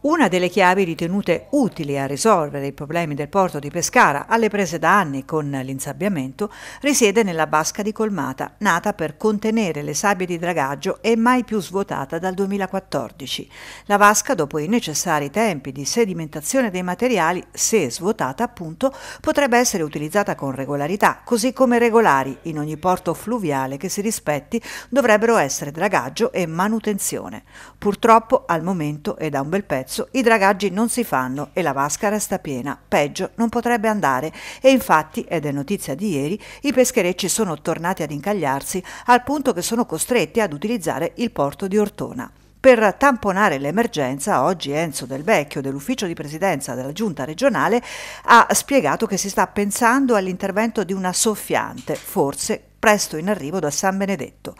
Una delle chiavi ritenute utili a risolvere i problemi del porto di Pescara, alle prese da anni con l'insabbiamento, risiede nella vasca di colmata, nata per contenere le sabbie di dragaggio e mai più svuotata dal 2014. La vasca, dopo i necessari tempi di sedimentazione dei materiali, se svuotata appunto, potrebbe essere utilizzata con regolarità, così come regolari in ogni porto fluviale che si rispetti dovrebbero essere dragaggio e manutenzione. Purtroppo al momento è da un bel pezzo prezzo, i dragaggi non si fanno e la vasca resta piena. Peggio non potrebbe andare e infatti, ed è notizia di ieri, i pescherecci sono tornati ad incagliarsi al punto che sono costretti ad utilizzare il porto di Ortona. Per tamponare l'emergenza, oggi Enzo Del Vecchio dell'ufficio di presidenza della giunta regionale ha spiegato che si sta pensando all'intervento di una soffiante, forse presto in arrivo da San Benedetto.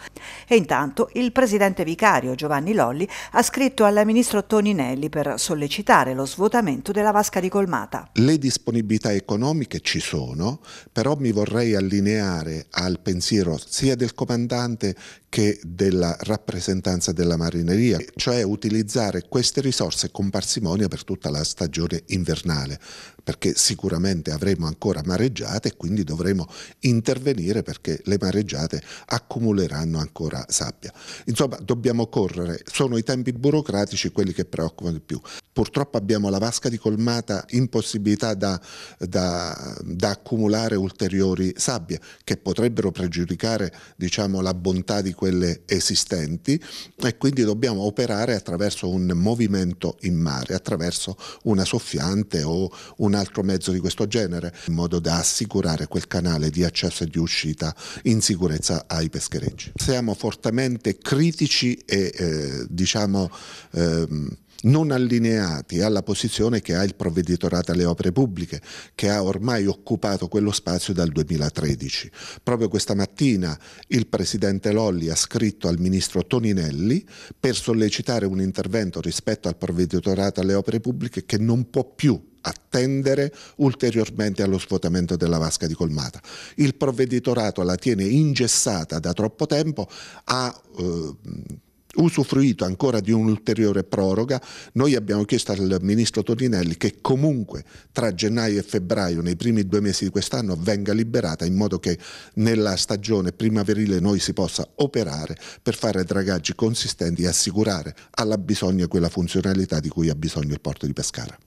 E intanto il presidente vicario Giovanni Lolli ha scritto al ministro Toninelli per sollecitare lo svuotamento della vasca di Colmata. Le disponibilità economiche ci sono, però mi vorrei allineare al pensiero sia del comandante che della rappresentanza della marineria, cioè utilizzare queste risorse con parsimonia per tutta la stagione invernale, perché sicuramente avremo ancora mareggiate e quindi dovremo intervenire perché le mareggiate accumuleranno ancora sabbia. Insomma, dobbiamo correre, sono i tempi burocratici quelli che preoccupano di più. Purtroppo abbiamo la vasca di colmata impossibilità da, da, da accumulare ulteriori sabbie che potrebbero pregiudicare diciamo, la bontà di quelle esistenti e quindi dobbiamo operare attraverso un movimento in mare, attraverso una soffiante o un altro mezzo di questo genere, in modo da assicurare quel canale di accesso e di uscita in sicurezza ai pescherecci. Siamo fortemente critici e eh, diciamo... Ehm, non allineati alla posizione che ha il provveditorato alle opere pubbliche, che ha ormai occupato quello spazio dal 2013. Proprio questa mattina il Presidente Lolli ha scritto al Ministro Toninelli per sollecitare un intervento rispetto al provveditorato alle opere pubbliche che non può più attendere ulteriormente allo svuotamento della vasca di colmata. Il provveditorato la tiene ingessata da troppo tempo, ha eh, usufruito ancora di un'ulteriore proroga, noi abbiamo chiesto al ministro Toninelli che comunque tra gennaio e febbraio, nei primi due mesi di quest'anno, venga liberata in modo che nella stagione primaverile noi si possa operare per fare dragaggi consistenti e assicurare alla bisogna quella funzionalità di cui ha bisogno il porto di Pescara.